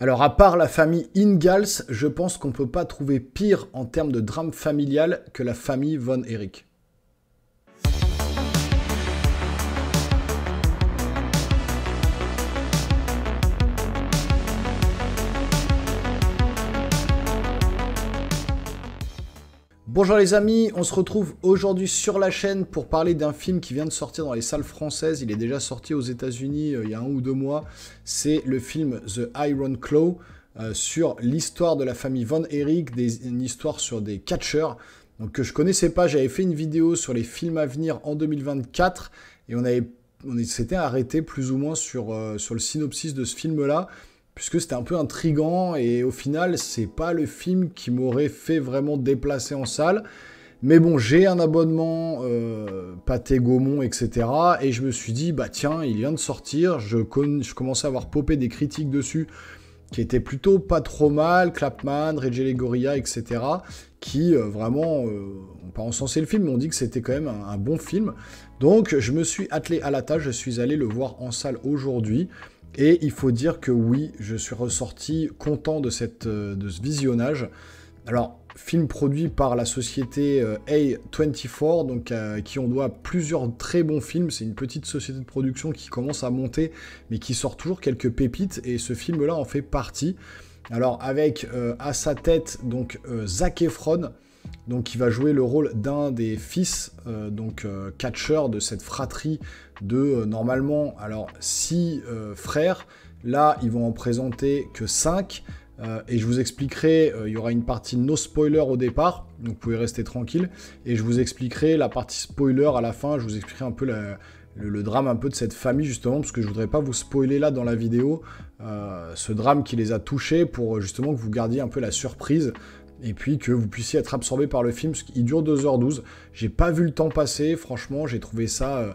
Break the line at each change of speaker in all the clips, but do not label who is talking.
Alors à part la famille Ingalls, je pense qu'on ne peut pas trouver pire en termes de drame familial que la famille Von Erich. Bonjour les amis, on se retrouve aujourd'hui sur la chaîne pour parler d'un film qui vient de sortir dans les salles françaises. Il est déjà sorti aux États-Unis euh, il y a un ou deux mois. C'est le film The Iron Claw euh, sur l'histoire de la famille Von Erich, une histoire sur des catcheurs. Donc que je connaissais pas, j'avais fait une vidéo sur les films à venir en 2024 et on avait on s'était arrêté plus ou moins sur, euh, sur le synopsis de ce film-là puisque c'était un peu intrigant et au final c'est pas le film qui m'aurait fait vraiment déplacer en salle. Mais bon, j'ai un abonnement euh, Pâté Gaumont, etc. Et je me suis dit, bah tiens, il vient de sortir. Je, commençais à avoir popé des critiques dessus qui étaient plutôt pas trop mal. Clapman, Reggie Legoria, etc. Qui euh, vraiment euh, pas encensé le film, mais on dit que c'était quand même un bon film. Donc je me suis attelé à la tâche. Je suis allé le voir en salle aujourd'hui. Et il faut dire que oui, je suis ressorti content de, euh, ce visionnage. Alors, film produit par la société euh, A24, donc euh, qui on doit plusieurs très bons films. C'est une petite société de production qui commence à monter, mais qui sort toujours quelques pépites, et ce film-là en fait partie. Alors, avec à sa tête donc Zac Efron, donc il va jouer le rôle d'un des fils, euh, donc catcher, euh, catcheur de cette fratrie de euh, normalement, alors six frères. Là, ils vont en présenter que 5. et je vous expliquerai, il y aura une partie no spoiler au départ, donc vous pouvez rester tranquille. Et je vous expliquerai la partie spoiler à la fin, je vous expliquerai un peu le, drame un peu de cette famille justement, parce que je voudrais pas vous spoiler là dans la vidéo ce drame qui les a touchés pour justement que vous gardiez un peu la surprise et puis que vous puissiez être absorbé par le film, qu'il dure 2h12. J'ai pas vu le temps passer, franchement, j'ai trouvé ça euh,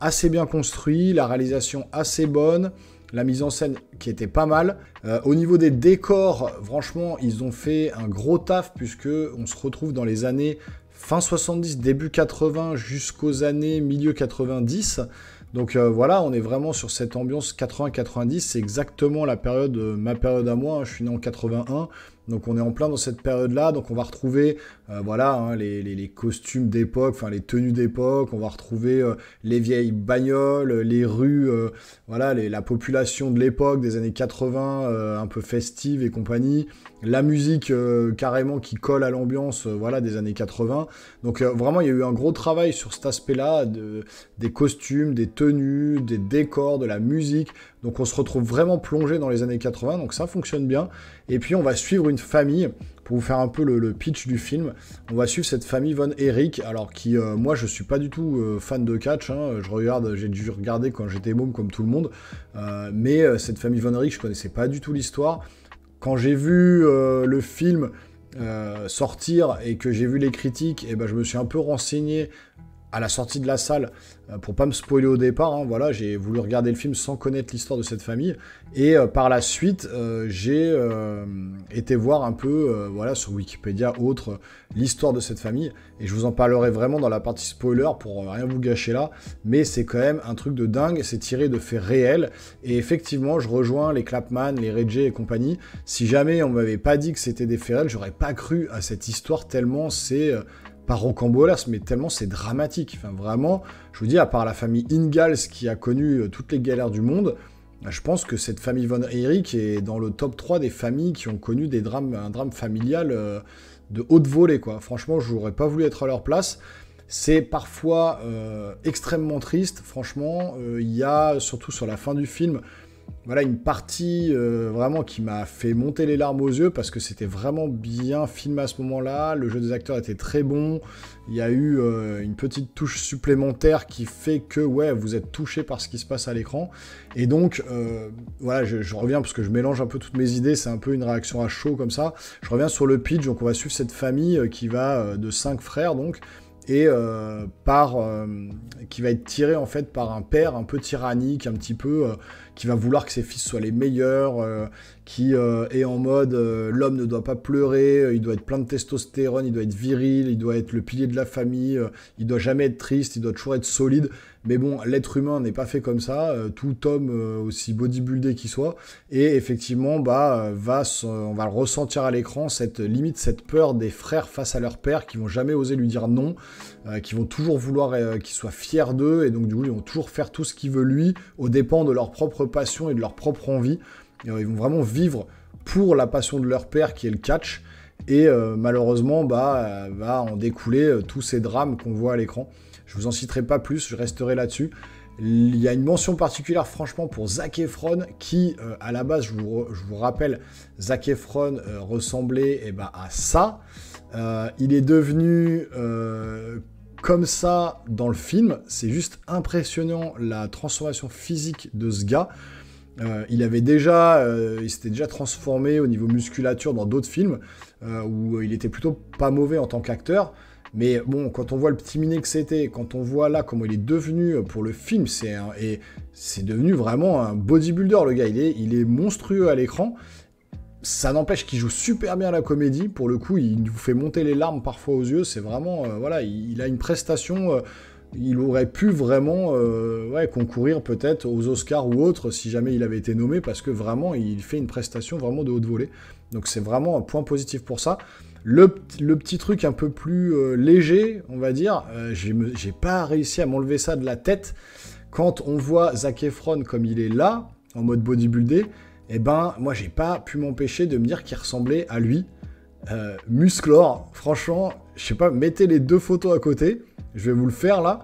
assez bien construit, la réalisation assez bonne, la mise en scène qui était pas mal. Euh, au niveau des décors, franchement, ils ont fait un gros taf puisque on se retrouve dans les années fin 70, début 80 jusqu'aux années milieu 90. Donc euh, voilà, on est vraiment sur cette ambiance 80-90, c'est exactement la période, ma période à moi, hein. je suis né en 81, donc on est en plein dans cette période-là, donc on va retrouver euh, voilà hein, les, costumes d'époque, enfin les tenues d'époque, on va retrouver euh, les vieilles bagnoles, les rues, euh, voilà la population de l'époque des années 80, un peu festive et compagnie, la musique carrément qui colle à l'ambiance voilà des années 80. Donc vraiment il y a eu un gros travail sur cet aspect-là des costumes, des tenues, des décors, de la musique. Donc on se retrouve vraiment plongé dans les années 80, donc ça fonctionne bien. Et puis on va suivre une famille pour vous faire un peu le, pitch du film. On va suivre cette famille Von Eric, alors qui, euh, moi, je suis pas du tout euh, fan de catch. Hein. je regarde, j'ai dû regarder quand j'étais môme comme tout le monde. Euh, mais cette famille Von Eric, je connaissais pas du tout l'histoire. Quand j'ai vu le film sortir et que j'ai vu les critiques, et eh ben, je me suis un peu renseigné à la sortie de la salle, euh, pour pas me spoiler au départ, hein, voilà, j'ai voulu regarder le film sans connaître l'histoire de cette famille. Et euh, par la suite, euh, j'ai été voir un peu, voilà, sur Wikipédia, autre, l'histoire de cette famille. Et je vous en parlerai vraiment dans la partie spoiler pour rien vous gâcher là. Mais c'est quand même un truc de dingue, c'est tiré de faits réels. Et effectivement, je rejoins les Clapman, les Reggie et compagnie. Si jamais on m'avait pas dit que c'était des faits réels, j'aurais pas cru à cette histoire tellement c'est pas rocambolesque, mais tellement c'est dramatique. Enfin, vraiment, je vous dis, à part la famille Ingalls qui a connu euh, toutes les galères du monde, euh, je pense que cette famille Von Erich est dans le top 3 des familles qui ont connu des drames, un drame familial euh, de haute volée. Quoi. Franchement, je n'aurais pas voulu être à leur place. C'est parfois extrêmement triste, franchement. Il y a, surtout sur la fin du film, voilà une partie euh, vraiment qui m'a fait monter les larmes aux yeux parce que c'était vraiment bien filmé à ce moment-là. Le jeu des acteurs était très bon. Il y a eu euh, une petite touche supplémentaire qui fait que ouais, vous êtes touché par ce qui se passe à l'écran. Et donc euh, voilà, je, reviens parce que je mélange un peu toutes mes idées. C'est un peu une réaction à chaud comme ça. Je reviens sur le pitch. Donc on va suivre cette famille qui va de cinq frères donc et par qui va être tirée en fait par un père un peu tyrannique, un petit peu qui va vouloir que ses fils soient les meilleurs, euh, qui euh, est en mode euh, l'homme ne doit pas pleurer, il doit être plein de testostérone, il doit être viril, il doit être le pilier de la famille, il doit jamais être triste, il doit toujours être solide. Mais bon, l'être humain n'est pas fait comme ça, tout homme aussi bodybuildé qu'il soit, et effectivement, bah, on va le ressentir à l'écran, cette limite, cette peur des frères face à leur père qui vont jamais oser lui dire non. Euh, qui vont toujours vouloir qu'il euh, qu'ils soient fiers d'eux, et donc du coup, ils vont toujours faire tout ce qu'il veut lui, aux dépens de leur propre passion et de leur propre envie. Euh, ils vont vraiment vivre pour la passion de leur père, qui est le catch, et malheureusement, bah, va en découler tous ces drames qu'on voit à l'écran. Je vous en citerai pas plus, je resterai là-dessus. Il y a une mention particulière, franchement, pour Zac Efron, qui, à la base, je vous, je vous rappelle, Zac Efron ressemblait eh ben, à ça. il est devenu comme ça dans le film. C'est juste impressionnant la transformation physique de ce gars. Euh, il avait déjà, euh, il s'était déjà transformé au niveau musculature dans d'autres films euh, où il était plutôt pas mauvais en tant qu'acteur. Mais bon, quand on voit le petit minet que c'était, quand on voit là comment il est devenu pour le film, c'est et c'est devenu vraiment un bodybuilder le gars. il est monstrueux à l'écran ça n'empêche qu'il joue super bien la comédie. Pour le coup, il vous fait monter les larmes parfois aux yeux. C'est vraiment, euh, voilà, il, a une prestation. Euh, il aurait pu vraiment euh, concourir peut-être aux Oscars ou autres si jamais il avait été nommé, parce que vraiment, il fait une prestation vraiment de haute volée. Donc c'est vraiment un point positif pour ça. Le, petit truc un peu plus léger, on va dire, j'ai pas réussi à m'enlever ça de la tête. Quand on voit Zac Efron comme il est là, en mode bodybuildé, eh ben, moi, j'ai pas pu m'empêcher de me dire qu'il ressemblait à lui. Euh, Musclor, franchement, je sais pas, mettez les deux photos à côté. Je vais vous le faire là.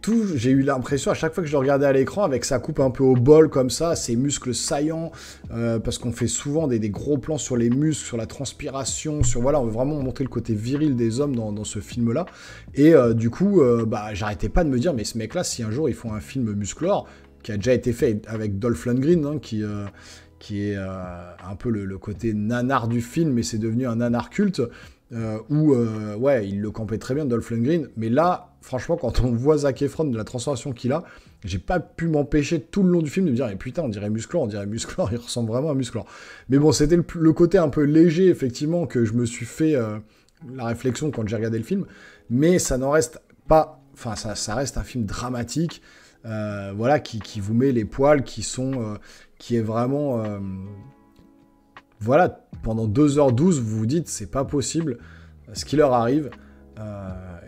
tout. J'ai eu l'impression à chaque fois que je le regardais à l'écran avec sa coupe un peu au bol comme ça, ses muscles saillants, euh, parce qu'on fait souvent des, gros plans sur les muscles, sur la transpiration, sur voilà, on veut vraiment montrer le côté viril des hommes dans, ce film-là. Et euh, du coup, euh, bah, j'arrêtais pas de me dire, mais ce mec-là, si un jour ils font un film musclore, qui a déjà été fait avec Dolph Lundgren, hein, qui, euh, qui est euh, un peu le, côté nanar du film, mais c'est devenu un nanar culte, euh, où, ouais, il le campait très bien, Dolph Lundgren, mais là, franchement, quand on voit Zach Efron, de la transformation qu'il a, j'ai pas pu m'empêcher tout le long du film de me dire, mais putain, on dirait Musclor, on dirait Musclor, il ressemble vraiment à Musclor. Mais bon, c'était le, côté un peu léger, effectivement, que je me suis fait la réflexion quand j'ai regardé le film, mais ça n'en reste pas, enfin, ça, ça reste un film dramatique, euh, voilà, qui, vous met les poils, qui sont, euh, qui est vraiment, euh, voilà, pendant 2h12, vous vous dites, c'est pas possible ce qui leur arrive.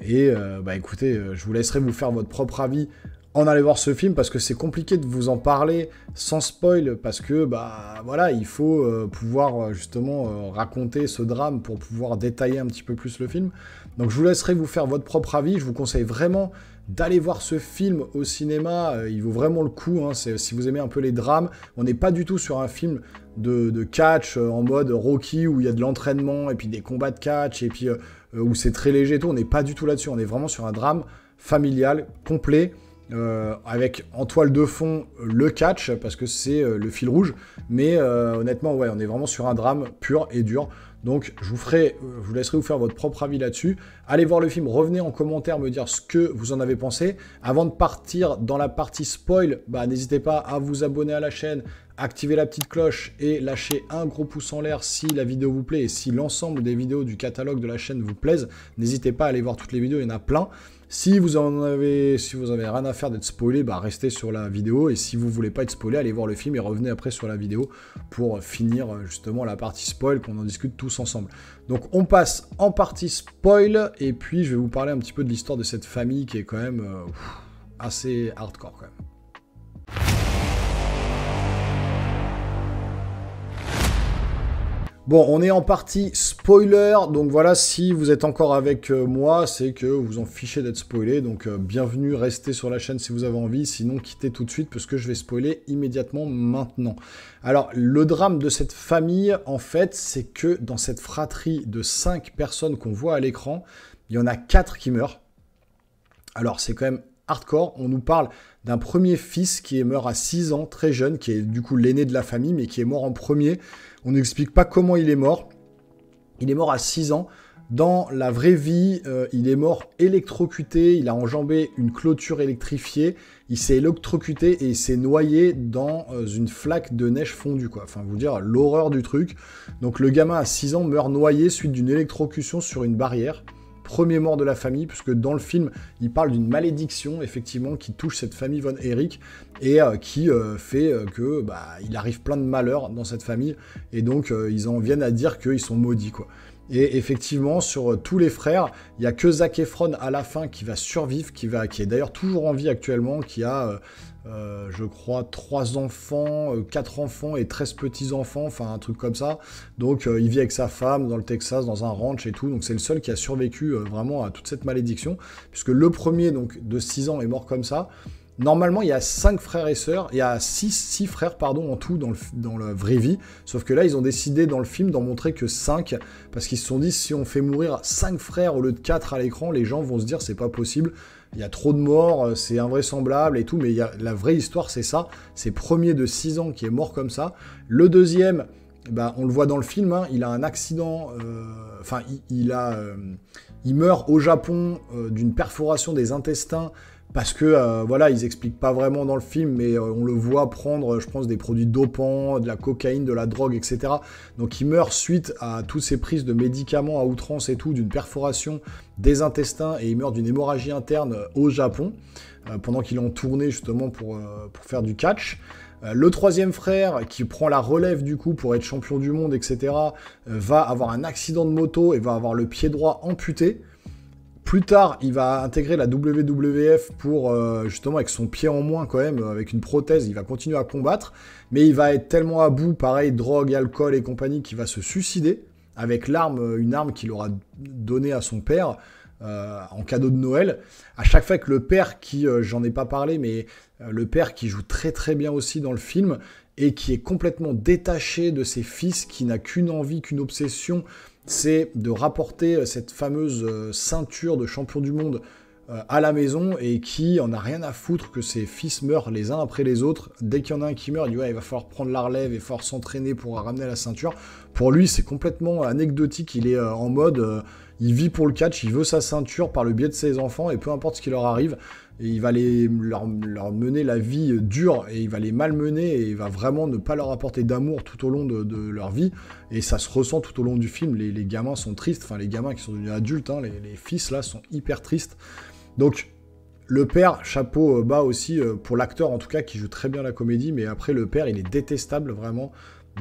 et bah écoutez, je vous laisserai vous faire votre propre avis en allant voir ce film parce que c'est compliqué de vous en parler sans spoil parce que bah voilà il faut pouvoir justement raconter ce drame pour pouvoir détailler un petit peu plus le film donc je vous laisserai vous faire votre propre avis je vous conseille vraiment d'aller voir ce film au cinéma. Euh, il vaut vraiment le coup. Hein. Si vous aimez un peu les drames, on n'est pas du tout sur un film de, catch euh, en mode Rocky où il y a de l'entraînement et puis des combats de catch et puis euh, où c'est très léger tout. On n'est pas du tout là-dessus. On est vraiment sur un drame familial complet. avec en toile de fond le catch parce que c'est le fil rouge mais honnêtement ouais on est vraiment sur un drame pur et dur donc je vous ferai, euh, vous laisserai vous faire votre propre avis là-dessus. Allez voir le film, revenez en commentaire me dire ce que vous en avez pensé. Avant de partir dans la partie spoil, bah, n'hésitez pas à vous abonner à la chaîne, activer la petite cloche et lâcher un gros pouce en l'air si la vidéo vous plaît et si l'ensemble des vidéos du catalogue de la chaîne vous plaisent. N'hésitez pas à aller voir toutes les vidéos, il y en a plein. Si vous en avez, si vous avez rien à faire d'être spoilé, bah restez sur la vidéo. Et si vous voulez pas être spoilé, allez voir le film et revenez après sur la vidéo pour finir euh, justement la partie spoil qu'on en discute tous ensemble. Donc on passe en partie spoil et puis je vais vous parler un petit peu de l'histoire de cette famille qui est quand même euh, assez hardcore quand même. Bon, on est en partie spoiler, donc voilà, si vous êtes encore avec euh, moi, c'est que vous en fichez d'être spoilé, donc euh, bienvenue, restez sur la chaîne si vous avez envie, sinon quittez tout de suite parce que je vais spoiler immédiatement maintenant. Alors, le drame de cette famille, en fait, c'est que dans cette fratrie de 5 personnes qu'on voit à l'écran, il y en a 4 qui meurent. Alors, c'est quand même hardcore. On nous parle d'un premier fils qui est mort à 6 ans, très jeune, qui est du coup l'aîné de la famille, mais qui est mort en premier. On n'explique pas comment il est mort. Il est mort à 6 ans. Dans la vraie vie, euh, il est mort électrocuté, il a enjambé une clôture électrifiée, il s'est électrocuté et il s'est noyé dans euh, une flaque de neige fondue, quoi. Enfin, vous dire l'horreur du truc. Donc le gamin à 6 ans meurt noyé suite d'une électrocution sur une barrière premier mort de la famille, puisque dans le film, il parle d'une malédiction, effectivement, qui touche cette famille Von eric et euh, qui euh, fait euh, que bah, il arrive plein de malheurs dans cette famille, et donc ils en viennent à dire qu'ils sont maudits, quoi. Et effectivement, sur tous les frères, il n'y a que Zac Efron à la fin qui va survivre, qui, va, qui est d'ailleurs toujours en vie actuellement, qui a euh, je crois, trois enfants, euh, quatre enfants et 13 petits-enfants, enfin un truc comme ça. Donc euh, il vit avec sa femme dans le Texas, dans un ranch et tout. Donc c'est le seul qui a survécu vraiment à toute cette malédiction, puisque le premier, donc de 6 ans, est mort comme ça. Normalement, il y a cinq frères et sœurs, il y a six, six frères pardon, en tout dans, le, dans la vraie vie, sauf que là, ils ont décidé dans le film d'en montrer que 5, parce qu'ils se sont dit, si on fait mourir cinq frères au lieu de 4 à l'écran, les gens vont se dire, c'est pas possible, il y a trop de morts, euh, c'est invraisemblable et tout, mais la vraie histoire, c'est ça. C'est premier de 6 ans qui est mort comme ça. Le deuxième, eh ben, on le voit dans le film, hein, il a un accident, euh, enfin, il, euh, il meurt au Japon d'une perforation des intestins parce que euh, voilà, ils expliquent pas vraiment dans le film, mais euh, on le voit prendre, je pense, des produits dopants, de la cocaïne, de la drogue, etc. Donc il meurt suite à toutes ces prises de médicaments à outrance et tout, d'une perforation des intestins, et il meurt d'une hémorragie interne euh, au Japon, pendant qu'il est en tournée justement pour faire du catch. Le troisième frère, qui prend la relève du coup pour être champion du monde, etc., va avoir un accident de moto et va avoir le pied droit amputé. Plus tard, il va intégrer la WWF pour euh, justement avec son pied en moins quand même, avec une prothèse, il va continuer à combattre, mais il va être tellement à bout, pareil, drogue, alcool et compagnie, qu'il va se suicider avec l'arme, euh, une arme qu'il aura donnée à son père. Euh, en cadeau de Noël. À chaque fois que le père, qui j'en ai pas parlé, mais le père qui joue très très bien aussi dans le film et qui est complètement détaché de ses fils, qui n'a qu'une envie, qu'une obsession, c'est de rapporter euh, cette fameuse euh, ceinture de champion du monde euh, à la maison et qui en a rien à foutre que ses fils meurent les uns après les autres. Dès qu'il y en a un qui meurt, il il va falloir prendre la relève et falloir s'entraîner pour ramener la ceinture. Pour lui, c'est complètement anecdotique. Il est en mode, il vit pour le catch, il veut sa ceinture par le biais de ses enfants et peu importe ce qui leur arrive, et il va les, leur, mener la vie dure et il va les malmener et il va vraiment ne pas leur apporter d'amour tout au long de, leur vie. Et ça se ressent tout au long du film. Les, gamins sont tristes, enfin les gamins qui sont devenus adultes, hein, les, fils là sont hyper tristes. Donc le père, chapeau euh, bas aussi euh, pour l'acteur en tout cas qui joue très bien la comédie, mais après le père il est détestable vraiment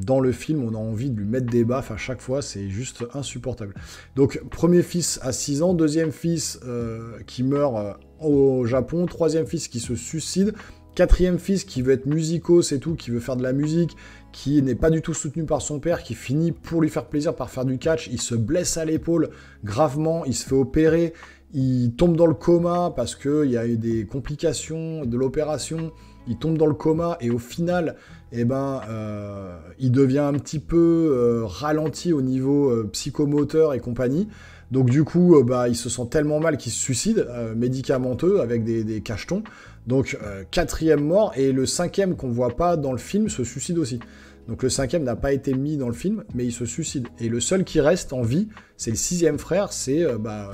dans le film, on a envie de lui mettre des baffes à chaque fois, c'est juste insupportable. Donc, premier fils à 6 ans, deuxième fils euh, qui meurt euh, au Japon, troisième fils qui se suicide, quatrième fils qui veut être musico, c'est tout, qui veut faire de la musique, qui n'est pas du tout soutenu par son père, qui finit pour lui faire plaisir par faire du catch, il se blesse à l'épaule gravement, il se fait opérer, il tombe dans le coma parce qu'il y a eu des complications de l'opération il tombe dans le coma et au final, eh ben, euh, il devient un petit peu euh, ralenti au niveau euh, psychomoteur et compagnie. Donc du coup, bah, il se sent tellement mal qu'il se suicide, médicamenteux, avec des, cachetons. Donc quatrième mort, et le cinquième qu'on voit pas dans le film se suicide aussi. Donc le cinquième n'a pas été mis dans le film, mais il se suicide. Et le seul qui reste en vie, c'est le sixième frère, c'est bah,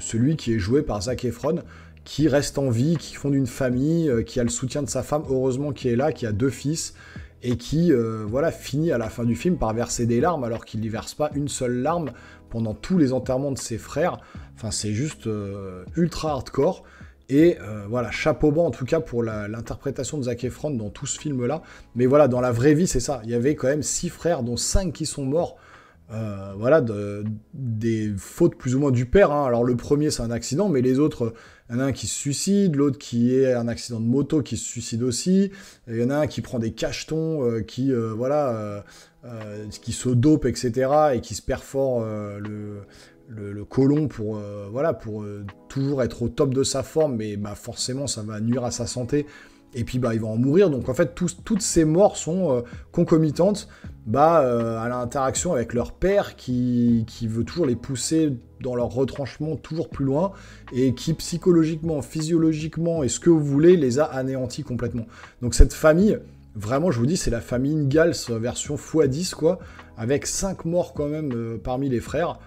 celui qui est joué par Zac Efron, qui reste en vie, qui fonde une famille, euh, qui a le soutien de sa femme, heureusement qui est là, qui a deux fils, et qui euh, voilà finit à la fin du film par verser des larmes alors qu'il n'y verse pas une seule larme pendant tous les enterrements de ses frères. Enfin, c'est juste euh, ultra hardcore. Et voilà, chapeau bas en tout cas pour l'interprétation de Zac Efron dans tout ce film-là. Mais voilà, dans la vraie vie, c'est ça. Il y avait quand même six frères, dont cinq qui sont morts euh, voilà, des fautes plus ou moins du père. Hein. Alors le premier c'est un accident, mais les autres, il y en a un qui se suicide, l'autre qui est un accident de moto qui se suicide aussi, il y en a un qui prend des cachetons, euh, qui euh, voilà, qui se dope, etc. et qui se perfore le, le, colon pour voilà pour toujours être au top de sa forme, mais bah forcément ça va nuire à sa santé et puis bah, il va en mourir. Donc en fait, toutes ces morts sont euh, concomitantes bah, euh, à l'interaction avec leur père qui, qui, veut toujours les pousser dans leur retranchement toujours plus loin et qui psychologiquement, physiologiquement et ce que vous voulez les a anéantis complètement. Donc cette famille, vraiment, je vous dis, c'est la famille Ingalls euh, version x10 quoi, avec 5 morts quand même parmi les frères.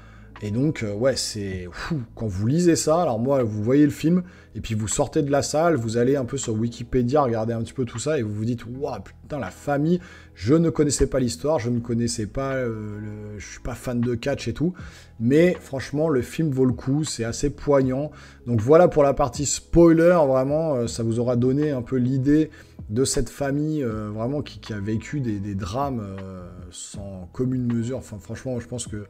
Et donc, euh, ouais, c'est. Quand vous lisez ça, alors moi, vous voyez le film, et puis vous sortez de la salle, vous allez un peu sur Wikipédia, regarder un petit peu tout ça, et vous vous dites, waouh, putain, la famille, je ne connaissais pas l'histoire, je ne connaissais pas. Euh, le... Je suis pas fan de catch et tout. Mais franchement, le film vaut le coup, c'est assez poignant. Donc voilà pour la partie spoiler, vraiment, euh, ça vous aura donné un peu l'idée de cette famille vraiment qui, a vécu des, des drames sans commune mesure. Enfin, franchement, je pense que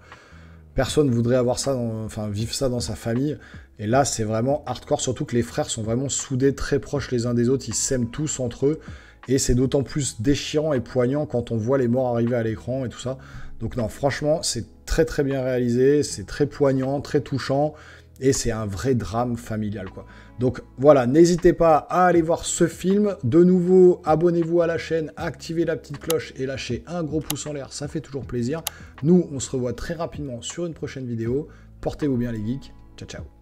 personne voudrait avoir ça, enfin vivre ça dans sa famille. Et là, c'est vraiment hardcore, surtout que les frères sont vraiment soudés, très proches les uns des autres, ils s'aiment tous entre eux. Et c'est d'autant plus déchirant et poignant quand on voit les morts arriver à l'écran et tout ça. Donc non, franchement, c'est très très bien réalisé, c'est très poignant, très touchant. Et c'est un vrai drame familial, quoi. Donc voilà, n'hésitez pas à aller voir ce film. De nouveau, abonnez-vous à la chaîne, activez la petite cloche et lâchez un gros pouce en l'air, ça fait toujours plaisir. Nous, on se revoit très rapidement sur une prochaine vidéo. Portez-vous bien les geeks. Ciao, ciao.